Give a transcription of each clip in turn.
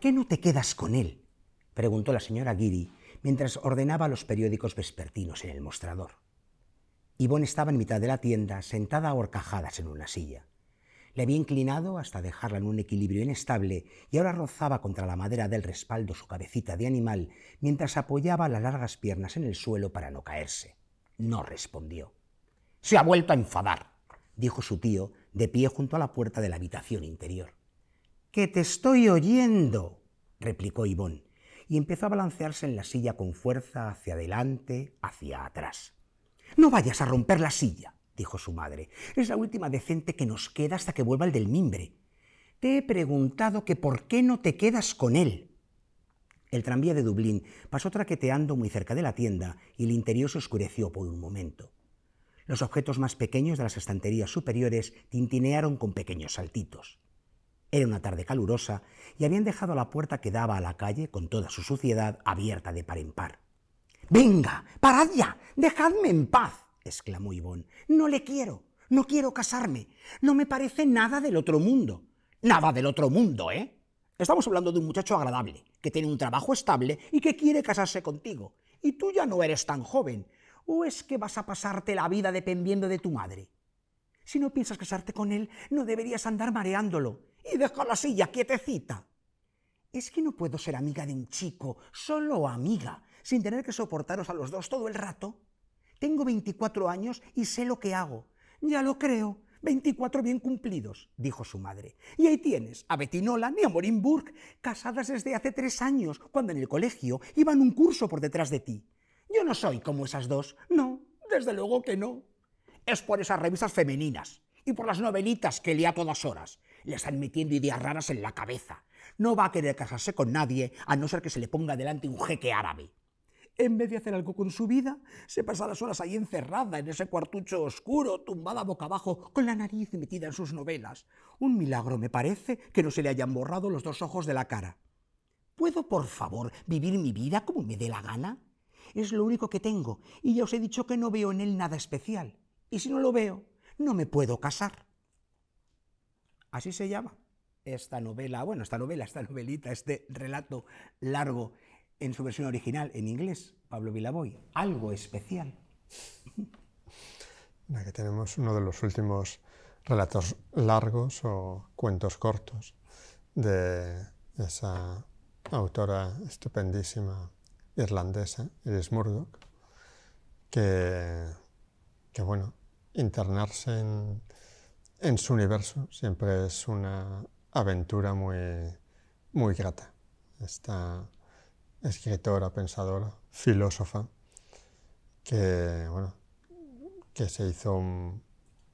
¿Por qué no te quedas con él? preguntó la señora Giri mientras ordenaba los periódicos vespertinos en el mostrador. Ivonne estaba en mitad de la tienda, sentada a horcajadas en una silla. Le había inclinado hasta dejarla en un equilibrio inestable y ahora rozaba contra la madera del respaldo su cabecita de animal mientras apoyaba las largas piernas en el suelo para no caerse. No respondió. Se ha vuelto a enfadar, dijo su tío, de pie junto a la puerta de la habitación interior. Que te estoy oyendo, replicó Ivón, y empezó a balancearse en la silla con fuerza hacia adelante, hacia atrás. No vayas a romper la silla, dijo su madre. Es la última decente que nos queda hasta que vuelva el del mimbre. Te he preguntado que por qué no te quedas con él. El tranvía de Dublín pasó traqueteando muy cerca de la tienda y el interior se oscureció por un momento. Los objetos más pequeños de las estanterías superiores tintinearon con pequeños saltitos. Era una tarde calurosa y habían dejado la puerta que daba a la calle, con toda su suciedad, abierta de par en par. Venga, parad ya, dejadme en paz, exclamó Ivón. No le quiero, no quiero casarme, no me parece nada del otro mundo. Nada del otro mundo, ¿eh? Estamos hablando de un muchacho agradable, que tiene un trabajo estable y que quiere casarse contigo. Y tú ya no eres tan joven. ¿O es que vas a pasarte la vida dependiendo de tu madre? Si no piensas casarte con él, no deberías andar mareándolo y deja la silla quietecita. Es que no puedo ser amiga de un chico, solo amiga, sin tener que soportaros a los dos todo el rato. Tengo 24 años y sé lo que hago. Ya lo creo. 24 bien cumplidos, dijo su madre. Y ahí tienes a Betinola y a Morinburg, casadas desde hace tres años, cuando en el colegio iban un curso por detrás de ti. Yo no soy como esas dos. No, desde luego que no. Es por esas revistas femeninas y por las novelitas que leía a todas horas le están metiendo ideas raras en la cabeza. No va a querer casarse con nadie a no ser que se le ponga delante un jeque árabe. En vez de hacer algo con su vida, se pasa las horas ahí encerrada en ese cuartucho oscuro, tumbada boca abajo, con la nariz metida en sus novelas. Un milagro me parece que no se le hayan borrado los dos ojos de la cara. ¿Puedo, por favor, vivir mi vida como me dé la gana? Es lo único que tengo, y ya os he dicho que no veo en él nada especial. Y si no lo veo, no me puedo casar. Así se llama esta novela, bueno, esta novela, esta novelita, este relato largo en su versión original, en inglés, Pablo Vilaboy, algo especial. Aquí tenemos uno de los últimos relatos largos o cuentos cortos de esa autora estupendísima irlandesa, Iris Murdoch, que, que bueno, internarse en, en su universo siempre es una aventura muy, muy grata. Esta escritora, pensadora, filósofa, que, bueno, que se hizo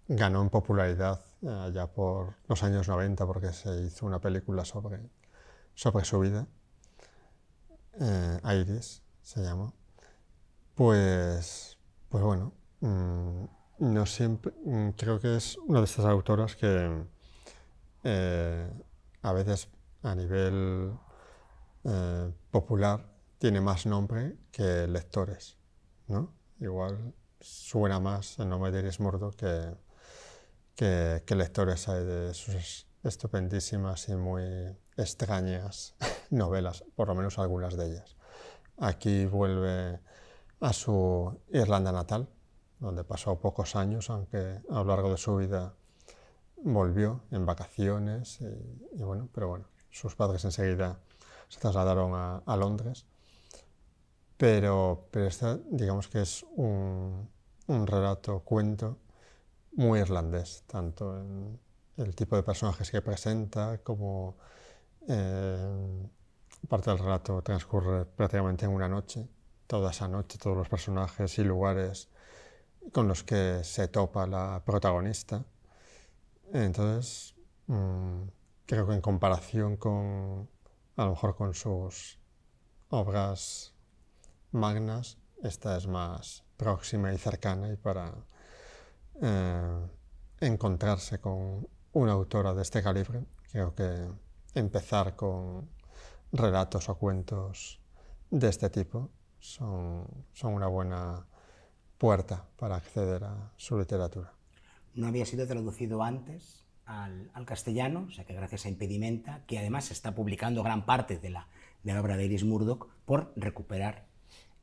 ganó en popularidad eh, allá por los años 90 porque se hizo una película sobre, sobre su vida, eh, Iris se llamó. pues, pues bueno, mm, no siempre, mm, creo que es una de estas autoras que eh, a veces a nivel eh, popular tiene más nombre que lectores, ¿no? Igual suena más el nombre de Iris Murdo que, que, que lectores hay de sus estupendísimas y muy extrañas novelas, por lo menos algunas de ellas. Aquí vuelve a su Irlanda natal, donde pasó pocos años, aunque a lo largo de su vida volvió en vacaciones, y, bueno, pero bueno, sus padres enseguida se trasladaron a, Londres. Pero, pero este, digamos que es un, relato, cuento muy irlandés, tanto en el tipo de personajes que presenta como parte del relato transcurre prácticamente en una noche. Toda esa noche, todos los personajes y lugares con los que se topa la protagonista. Entonces, mm, creo que en comparación con, a lo mejor con sus obras magnas, esta es más próxima y cercana y para eh, encontrarse con una autora de este calibre, creo que empezar con relatos o cuentos de este tipo son, son una buena puerta para acceder a su literatura. No había sido traducido antes al, castellano, o sea que gracias a Impedimenta, que además está publicando gran parte de la, de la obra de Iris Murdoch, por recuperar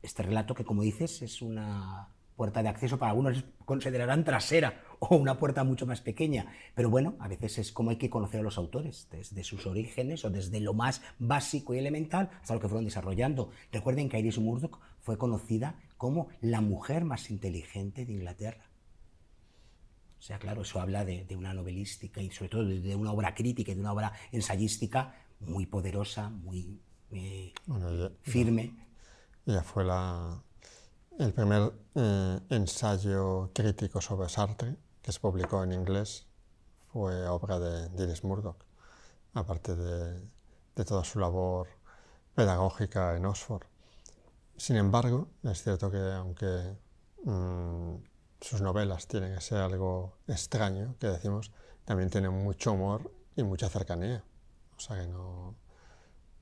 este relato que, como dices, es una puerta de acceso para algunos considerarán trasera o una puerta mucho más pequeña. Pero bueno, a veces es como hay que conocer a los autores, desde sus orígenes o desde lo más básico y elemental hasta lo que fueron desarrollando. Recuerden que Iris Murdoch fue conocida como la mujer más inteligente de Inglaterra. O sea, claro, eso habla de, una novelística y sobre todo de una obra crítica y de una obra ensayística muy poderosa, muy eh, firme. Ya, fue la, el primer eh, ensayo crítico sobre Sartre que se publicó en inglés, fue obra de Dennis Murdoch, aparte de, de toda su labor pedagógica en Oxford. Sin embargo, es cierto que aunque mm, sus novelas tienen ese algo extraño que decimos, también tienen mucho humor y mucha cercanía. O sea que no,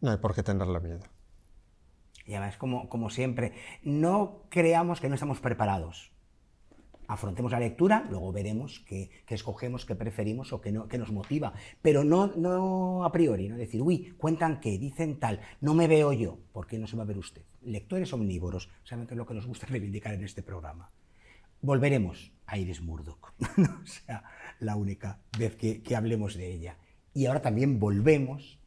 no hay por qué tenerle miedo. Y además, como, siempre, no creamos que no estamos preparados. Afrontemos la lectura, luego veremos qué, escogemos, qué preferimos o qué no, que nos motiva. Pero no, no a priori, no decir, uy, cuentan qué, dicen tal, no me veo yo, ¿por qué no se va a ver usted lectores omnívoros saben que es lo que nos gusta reivindicar en este programa. Volveremos a Iris Murdoch, no sea la única vez que, hablemos de ella. Y ahora también volvemos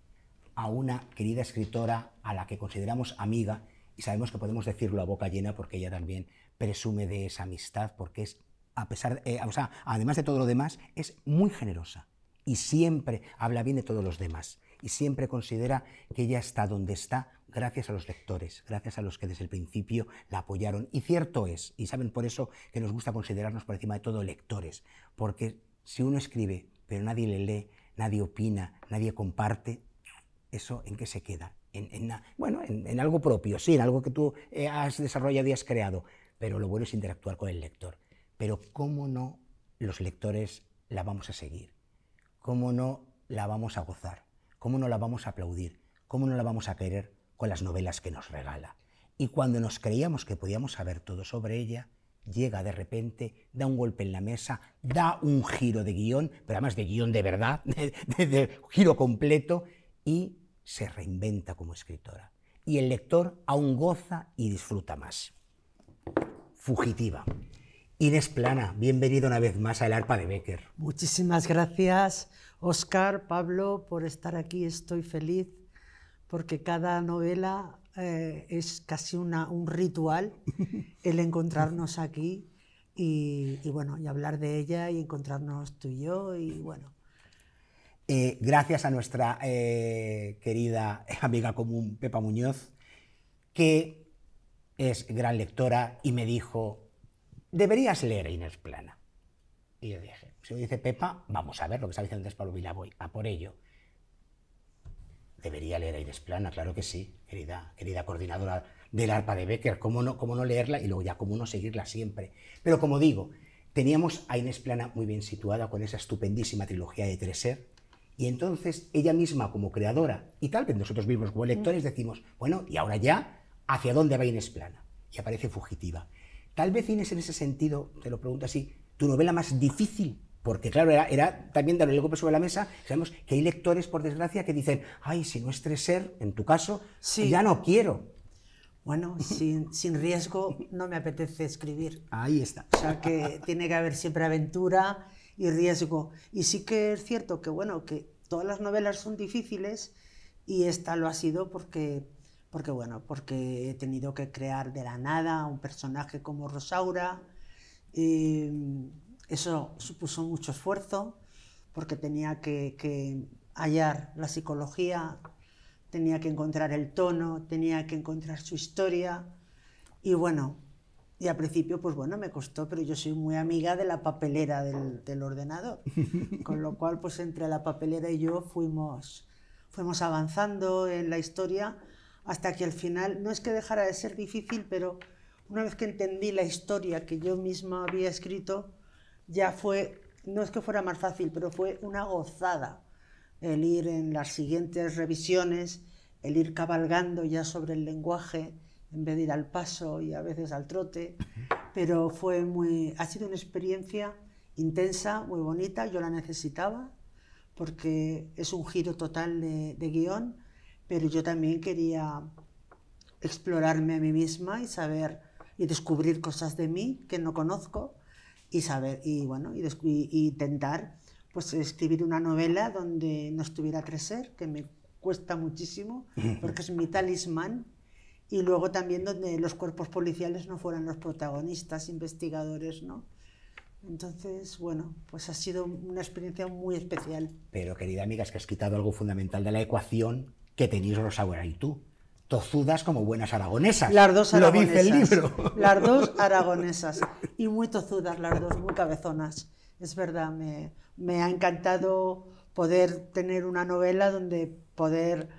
a una querida escritora a la que consideramos amiga y sabemos que podemos decirlo a boca llena porque ella también presume de esa amistad porque es, a pesar, eh, además de todo lo demás, es muy generosa y siempre habla bien de todos los demás y siempre considera que ella está donde está gracias a los lectores, gracias a los que desde el principio la apoyaron. Y cierto es, y saben por eso que nos gusta considerarnos por encima de todo lectores, porque si uno escribe, pero nadie le lee, nadie opina, nadie comparte, ¿eso en qué se queda? En, bueno, en, en, algo propio, sí, en algo que tú eh, has desarrollado y has creado, pero lo bueno es interactuar con el lector. Pero ¿cómo no los lectores la vamos a seguir? ¿Cómo no la vamos a gozar? ¿Cómo no la vamos a aplaudir? ¿Cómo no la vamos a querer con las novelas que nos regala. Y cuando nos creíamos que podíamos saber todo sobre ella, llega de repente, da un golpe en la mesa, da un giro de guión, pero además de guión de verdad, de, giro completo, y se reinventa como escritora. Y el lector aún goza y disfruta más. Fugitiva. Inés Plana, bienvenido una vez más al Arpa de Becker. Muchísimas gracias, Oscar, Pablo, por estar aquí. Estoy feliz porque cada novela eh, es casi un ritual el encontrarnos aquí y, bueno, y hablar de ella y encontrarnos tú y yo y bueno. Eh, gracias a nuestra eh, querida amiga común Pepa Muñoz, que es gran lectora y me dijo, deberías leer Inés Plana. Y yo dije, si me dice Pepa, vamos a ver lo que está diciendo antes Pablo voy a por ello. Debería leer a Aires Plana, claro que sí, querida, querida coordinadora del ARPA de Becker, ¿cómo no, cómo no leerla y luego ya cómo no seguirla siempre. Pero como digo, teníamos a Inés Plana muy bien situada con esa estupendísima trilogía de Treser, y entonces ella misma como creadora, y tal vez nosotros mismos como lectores mm. decimos, bueno, y ahora ya, ¿hacia dónde va Inés Plana? Y aparece fugitiva. Tal vez Inés en ese sentido, te lo pregunto así, tu novela más difícil porque, claro, era, era también darle el golpe sobre la mesa. Sabemos que hay lectores, por desgracia, que dicen, ay, si no es ser, en tu caso, ya no quiero. Bueno, sin, riesgo no me apetece escribir. Ahí está. O sea que tiene que haber siempre aventura y riesgo. Y sí que es cierto que, bueno, que todas las novelas son difíciles y esta lo ha sido porque, porque bueno, porque he tenido que crear de la nada un personaje como Rosaura. Eh, eso supuso mucho esfuerzo porque tenía que, hallar la psicología, tenía que encontrar el tono, tenía que encontrar su historia. Y bueno, y al principio, pues bueno, me costó, pero yo soy muy amiga de la papelera del, del, ordenador. Con lo cual, pues entre la papelera y yo fuimos, fuimos avanzando en la historia hasta que al final, no es que dejara de ser difícil, pero una vez que entendí la historia que yo misma había escrito, ya fue, no es que fuera más fácil, pero fue una gozada el ir en las siguientes revisiones, el ir cabalgando ya sobre el lenguaje, en vez de ir al paso y a veces al trote, pero fue muy, ha sido una experiencia intensa, muy bonita, yo la necesitaba, porque es un giro total de, de guión, pero yo también quería explorarme a mí misma y saber y descubrir cosas de mí que no conozco y saber, y bueno, y, intentar pues escribir una novela donde no estuviera crecer, que me cuesta muchísimo, porque es mi talismán, y luego también donde los cuerpos policiales no fueran los protagonistas, investigadores, ¿no? Entonces, bueno, pues ha sido una experiencia muy especial. Pero querida amiga, es que has quitado algo fundamental de la ecuación que tenéis Rosaura y tú, tozudas como buenas aragonesas. Las dos aragonesas. Lo dice el libro. Las dos aragonesas. Y muy tozudas, las dos, muy cabezonas. Es verdad, me, ha encantado poder tener una novela donde poder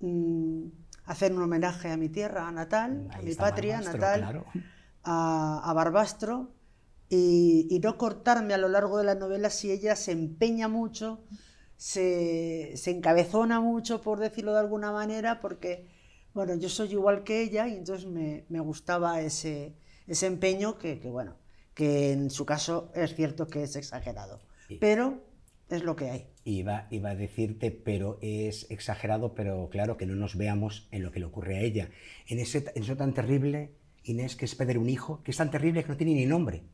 mm, hacer un homenaje a mi tierra, a natal, a mi patria, natal, a, Barbastro, y, no cortarme a lo largo de la novela si ella se empeña mucho, se, se encabezona mucho, por decirlo de alguna manera, porque bueno, yo soy igual que ella y entonces me, gustaba ese, empeño que, que, bueno, que en su caso es cierto que es exagerado, pero es lo que hay. Iba, iba, a decirte, pero es exagerado, pero claro, que no nos veamos en lo que le ocurre a ella. En, ese, en eso tan terrible, Inés, que es perder un hijo, que es tan terrible que no tiene ni nombre.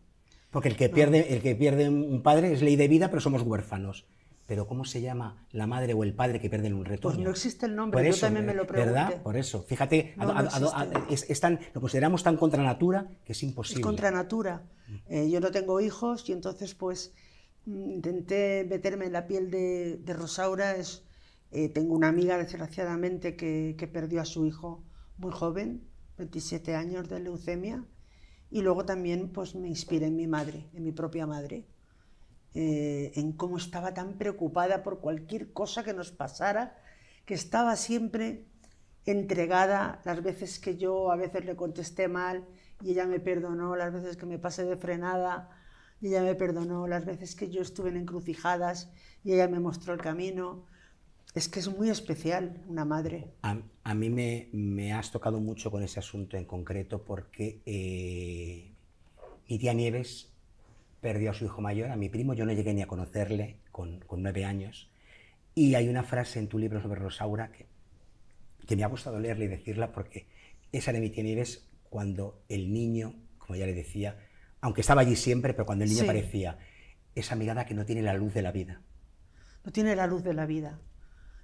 Porque el que ah. pierde, el que pierde un padre es ley de vida, pero somos huérfanos pero ¿cómo se llama la madre o el padre que pierden un pues retorno? Pues no existe el nombre, yo eso, también me lo pregunté. ¿Verdad? Por eso. Fíjate, es, tan, lo consideramos tan contra natura que es imposible. Es contra natura. Eh, yo no tengo hijos y entonces pues mm, intenté meterme en la piel de, Rosaura. Es, eh, tengo una amiga, desgraciadamente, que, que perdió a su hijo muy joven, 27 años de leucemia. Y luego también pues me inspiré en mi madre, en mi propia madre eh, en cómo estaba tan preocupada por cualquier cosa que nos pasara, que estaba siempre entregada, las veces que yo a veces le contesté mal y ella me perdonó, las veces que me pasé de frenada y ella me perdonó, las veces que yo estuve en encrucijadas y ella me mostró el camino. Es que es muy especial una madre. A, mí me, has tocado mucho con ese asunto en concreto porque eh, mi tía Nieves perdió a su hijo mayor, a mi primo, yo no llegué ni a conocerle con, nueve años. Y hay una frase en tu libro sobre Rosaura que, que me ha gustado leerla y decirla porque esa de mi es cuando el niño, como ya le decía, aunque estaba allí siempre, pero cuando el niño aparecía, esa mirada que no tiene la luz de la vida. No tiene la luz de la vida.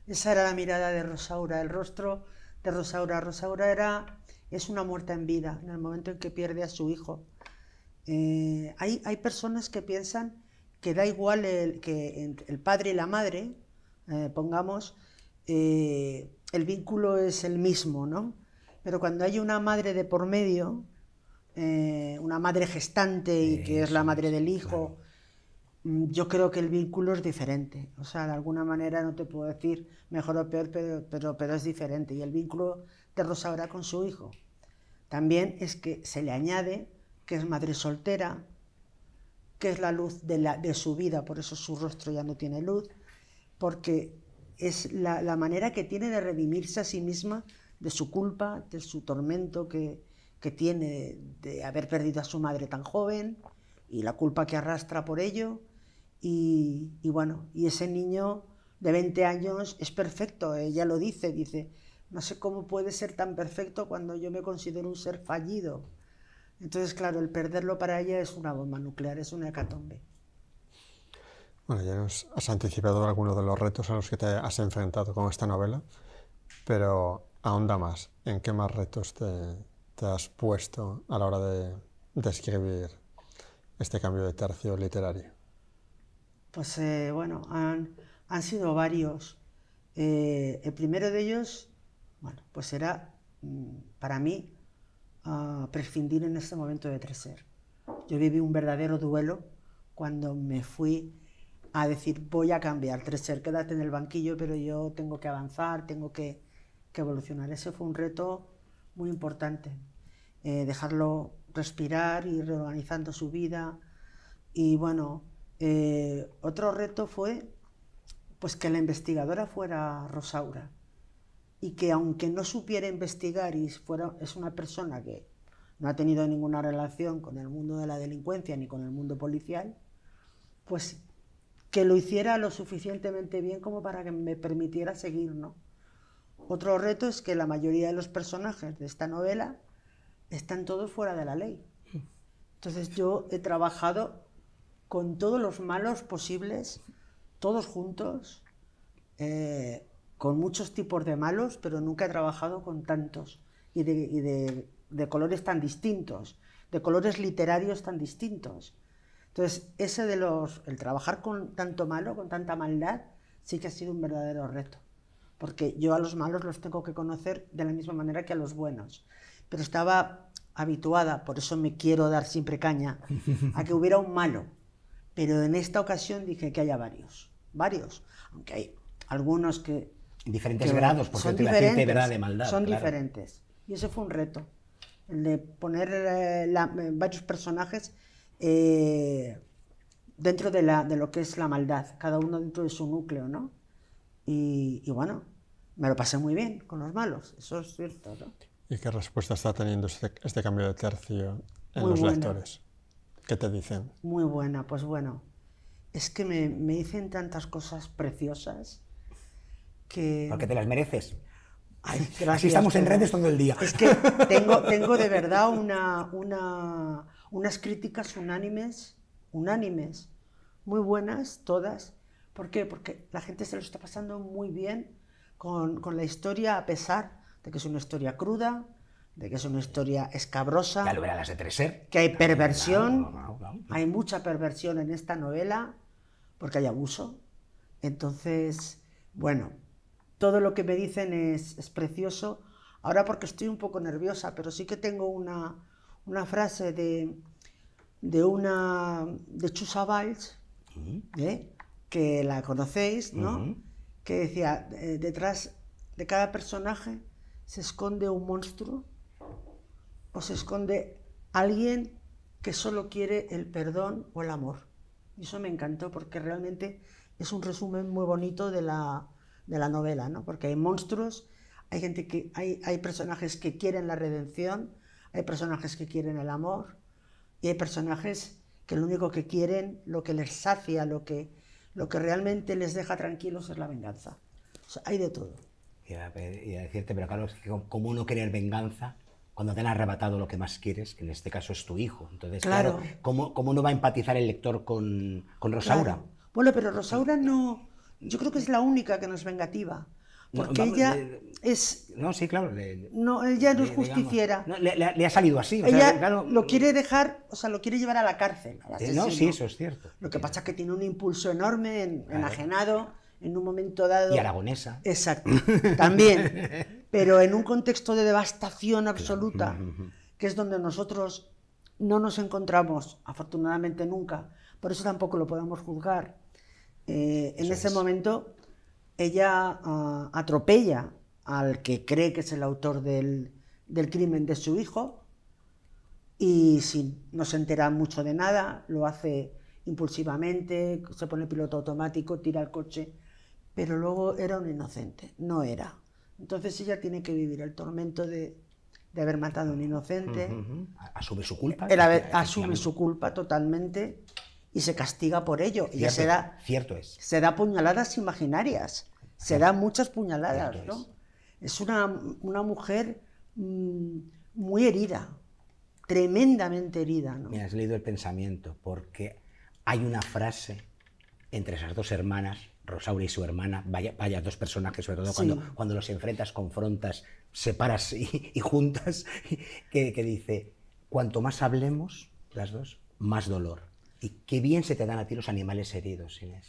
Esa era la mirada de Rosaura, el rostro de Rosaura. Rosaura era, es una muerta en vida en el momento en que pierde a su hijo. Eh, hay, personas que piensan que da igual el, que el padre y la madre, eh, pongamos, eh, el vínculo es el mismo, ¿no? Pero cuando hay una madre de por medio, una madre gestante y que es la madre del hijo, mm, yo creo que el vínculo es diferente. O sea, de alguna manera no te puedo decir mejor o peor, pero, pero, es diferente. Y el vínculo de Rosa con su hijo. También es que se le añade que es madre soltera, que es la luz de, su vida, por eso su rostro ya no tiene luz, porque es la, manera que tiene de redimirse a sí misma de su culpa, de su tormento que, tiene de haber perdido a su madre tan joven y la culpa que arrastra por ello. Y, y, bueno, y ese niño de 20 años es perfecto, ella lo dice, dice, no sé cómo puede ser tan perfecto cuando yo me considero un ser fallido. Entonces, claro, el perderlo para ella es una bomba nuclear, es una hecatombe. Bueno, ya nos has anticipado algunos de los retos a los que te has enfrentado con esta novela, pero ahonda más. ¿En qué más retos te, has puesto a la hora de, de, escribir este cambio de tercio literario? Pues eh, bueno, han, sido varios. Eh, el primero de ellos, bueno, pues era mm, para mí prescindir en ese momento de treser. Yo viví un verdadero duelo cuando me fui a decir voy a cambiar, Treser, quédate en el banquillo, pero yo tengo que avanzar, tengo que, evolucionar. Ese fue un reto muy importante, eh, dejarlo respirar, y reorganizando su vida. Y bueno, eh, otro reto fue pues que la investigadora fuera Rosaura y que aunque no supiera investigar y fuera, es una persona que no ha tenido ninguna relación con el mundo de la delincuencia ni con el mundo policial, pues que lo hiciera lo suficientemente bien como para que me permitiera seguir, Otro reto es que la mayoría de los personajes de esta novela están todos fuera de la ley. Entonces yo he trabajado con todos los malos posibles, todos juntos, eh, con muchos tipos de malos, pero nunca he trabajado con tantos y de, colores tan distintos, de colores literarios tan distintos. Entonces, ese de los, el trabajar con tanto malo, con tanta maldad, sí que ha sido un verdadero reto, porque yo a los malos los tengo que conocer de la misma manera que a los buenos, pero estaba habituada, por eso me quiero dar siempre caña, a que hubiera un malo, pero en esta ocasión dije que haya varios, varios, aunque hay algunos que Diferentes grados, porque son diferentes, de verdad de maldad. Son diferentes. Y ese fue un reto, el de poner eh, eh, varios personajes eh, dentro de, lo que es la maldad, cada uno dentro de su núcleo, ¿no? Y, bueno, me lo pasé muy bien con los malos, eso es cierto, ¿no? ¿Y qué respuesta está teniendo este, este cambio de tercio en los lectores? ¿Qué te dicen? Muy buena, pues bueno, es que me, me dicen tantas cosas preciosas porque te las mereces. estamos en redes todo el día. Es que tengo, tengo de verdad una, una, unas críticas unánimes, unánimes, muy buenas todas. ¿Por qué? Porque la gente se lo está pasando muy bien con, con la historia, a pesar de que es una historia cruda, de que es una historia escabrosa. lo las de Treser. Que hay perversión, hay mucha perversión en esta novela, porque hay abuso. Entonces, bueno, todo lo que me dicen es, precioso. Ahora porque estoy un poco nerviosa, pero sí que tengo una, una frase de, una de Chusa Valls, ¿eh? que la conocéis, ¿no? Que decía, detrás de cada personaje se esconde un monstruo o se esconde alguien que solo quiere el perdón o el amor. Y eso me encantó porque realmente es un resumen muy bonito de la, de la novela, ¿no? Porque hay monstruos, hay gente que hay, hay personajes que quieren la redención, hay personajes que quieren el amor y hay personajes que lo único que quieren, lo que les sacia, lo que lo que realmente les deja tranquilos es la venganza. O sea, hay de todo. Y a, decirte, pero claro, ¿cómo no querer venganza cuando te han arrebatado lo que más quieres, que en este caso es tu hijo? Entonces, claro, ¿cómo, ¿cómo, no va a empatizar el lector con, con Rosaura? Bueno, pero Rosaura no, yo creo que es la única que nos es vengativa. Porque ella es. No, sí, claro. no, ella no es justiciera. le, ha salido así. Ella lo quiere dejar, o sea, lo quiere llevar a la cárcel. Eh, no, sí, eso es cierto. Lo que pasa es que tiene un impulso enorme, en, enajenado, en un momento dado. Y aragonesa. Exacto, también. pero en un contexto de devastación absoluta, que es donde nosotros no nos encontramos, afortunadamente nunca. Por eso tampoco lo podemos juzgar eh, en ese momento ella ah, atropella al que cree que es el autor del, crimen de su hijo y si no se entera mucho de nada, lo hace impulsivamente, se pone piloto automático, tira el coche, pero luego era un inocente, no era. Entonces ella tiene que vivir el tormento de, haber matado a un inocente. Asume su culpa. asume su culpa totalmente y se castiga por ello. y ya se da, cierto es. Se da puñaladas imaginarias, se da muchas puñaladas, ¿no? Es, una, una, mujer mm, muy herida, tremendamente herida, ¿no? Mira, has leído el pensamiento, porque hay una frase entre esas dos hermanas, Rosaura y su hermana, vaya, vaya dos personajes, sobre todo cuando, cuando los enfrentas, confrontas, separas y, juntas, que, que dice, cuanto más hablemos, las dos, más dolor y qué bien se te dan a ti los animales heridos, Inés.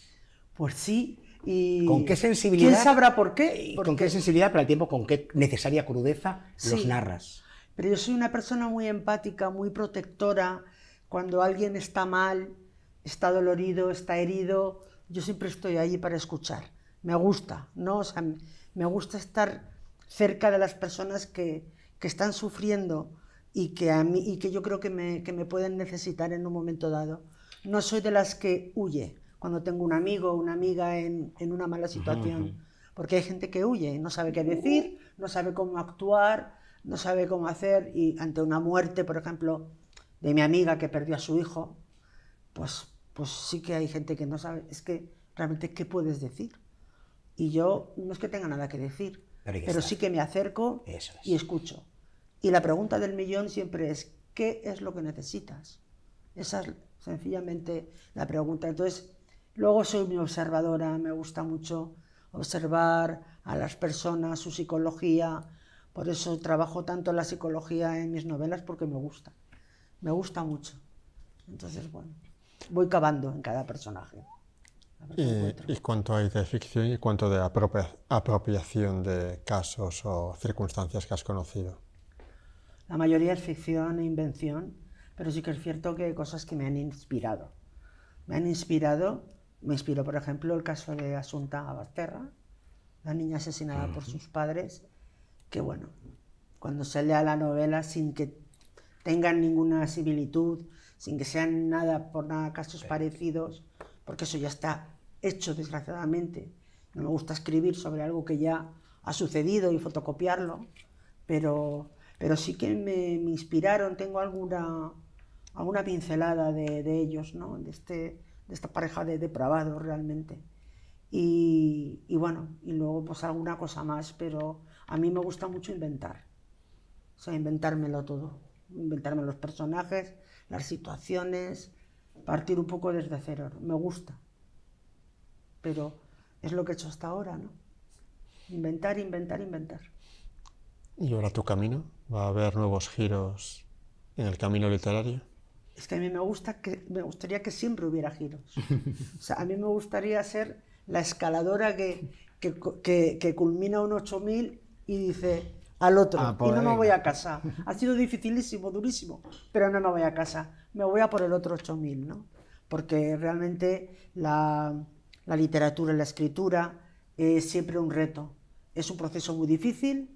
Pues sí. Y ¿Con qué sensibilidad? ¿Quién sabrá por qué? ¿Con qué? sensibilidad, pero al tiempo con qué necesaria crudeza los narras? Pero yo soy una persona muy empática, muy protectora. Cuando alguien está mal, está dolorido, está herido, yo siempre estoy ahí para escuchar. Me gusta, ¿no? O sea, me gusta estar cerca de las personas que, que están sufriendo y que, a mí, y que yo creo que me, que me pueden necesitar en un momento dado no soy de las que huye cuando tengo un amigo o una amiga en, una mala situación, porque hay gente que huye, no sabe qué decir, no sabe cómo actuar, no sabe cómo hacer y ante una muerte, por ejemplo, de mi amiga que perdió a su hijo, pues, pues sí que hay gente que no sabe, es que realmente, ¿qué puedes decir? Y yo no es que tenga nada que decir, pero, sí que me acerco y escucho. Y la pregunta del millón siempre es, ¿qué es lo que necesitas? esas sencillamente la pregunta. Entonces, luego soy muy observadora, me gusta mucho observar a las personas, su psicología, por eso trabajo tanto la psicología en mis novelas porque me gusta, me gusta mucho. Entonces, bueno, voy cavando en cada personaje. Eh, ¿Y, cuánto hay de ficción y cuánto de apropiación de casos o circunstancias que has conocido? La mayoría es ficción e invención pero sí que es cierto que hay cosas que me han inspirado. Me han inspirado, me inspiró por ejemplo el caso de Asunta Abaterra, la niña asesinada por sus padres, que bueno, cuando se lea la novela sin que tengan ninguna similitud, sin que sean nada por nada casos parecidos, porque eso ya está hecho desgraciadamente. No me gusta escribir sobre algo que ya ha sucedido y fotocopiarlo, pero, pero sí que me inspiraron, tengo alguna alguna pincelada de, ellos, ¿no? de, este, de esta pareja de depravados realmente. Y, y, bueno, y luego pues alguna cosa más, pero a mí me gusta mucho inventar, o sea, inventármelo todo, inventarme los personajes, las situaciones, partir un poco desde cero, me gusta, pero es lo que he hecho hasta ahora, ¿no? Inventar, inventar, inventar. ¿Y ahora tu camino? ¿Va a haber nuevos giros en el camino literario? es que a mí me, gusta que, me gustaría que siempre hubiera giros. a mí me gustaría ser la escaladora que, que, culmina un 8000 y dice al otro, ah, y pues no me voy a casa. Ha sido dificilísimo, durísimo, pero no me voy a casa. Me voy a por el otro 8000, ¿no? Porque realmente la, la literatura, la escritura, es siempre un reto. Es un proceso muy difícil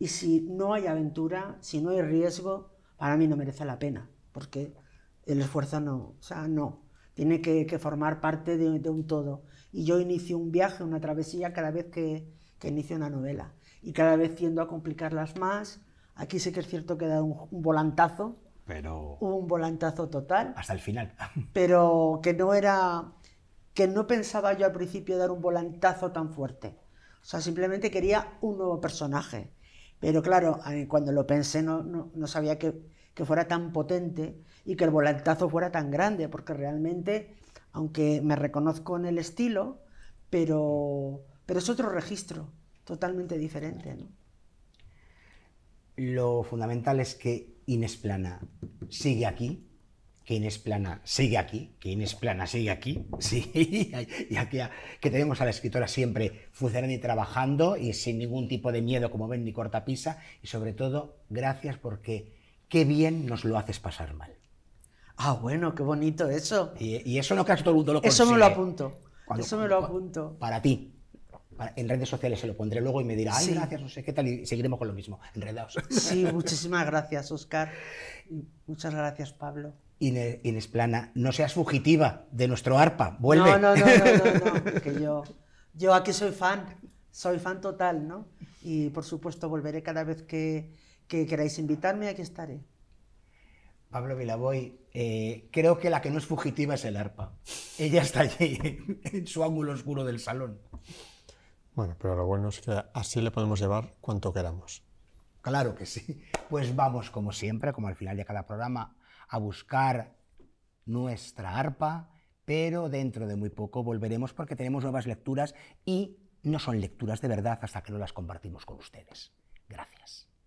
y si no hay aventura, si no hay riesgo, para mí no merece la pena, porque el esfuerzo no, o sea, no. Tiene que, formar parte de, un todo. Y yo inicio un viaje, una travesía cada vez que, inicio una novela. Y cada vez tiendo a complicarlas más. Aquí sé que es cierto que da un, un volantazo. Pero... un volantazo total. Hasta el final. pero que no era... Que no pensaba yo al principio dar un volantazo tan fuerte. O sea, simplemente quería un nuevo personaje. Pero claro, cuando lo pensé no, no sabía que, que fuera tan potente y que el volantazo fuera tan grande, porque realmente, aunque me reconozco en el estilo, pero, pero es otro registro totalmente diferente. Lo fundamental es que Inés Plana sigue aquí, que Inés Plana sigue aquí, que Inés Plana sigue aquí, sí, y aquí que tenemos a la escritora siempre funcionando y trabajando y sin ningún tipo de miedo, como ven, ni cortapisa, y sobre todo, gracias porque qué bien nos lo haces pasar mal. Ah, bueno, qué bonito eso. Y, eso no casi todo el mundo lo consigue. Eso me lo apunto. eso me lo apunto. Para ti. en redes sociales se lo pondré luego y me dirá, ay, gracias, no sé qué tal, y seguiremos con lo mismo, enredados. Sí, muchísimas gracias, Oscar. Muchas gracias, Pablo. Ines Plana, no seas fugitiva de nuestro ARPA, vuelve. No, no, no, no, no, no yo, yo aquí soy fan, soy fan total, ¿no? Y por supuesto volveré cada vez que, que queráis invitarme, aquí estaré. Pablo Vilaboy, eh, creo que la que no es fugitiva es el arpa. Ella está allí, en su ángulo oscuro del salón. Bueno, pero lo bueno es que así le podemos llevar cuanto queramos. Claro que sí. Pues vamos, como siempre, como al final de cada programa, a buscar nuestra arpa, pero dentro de muy poco volveremos porque tenemos nuevas lecturas y no son lecturas de verdad hasta que no las compartimos con ustedes. Gracias.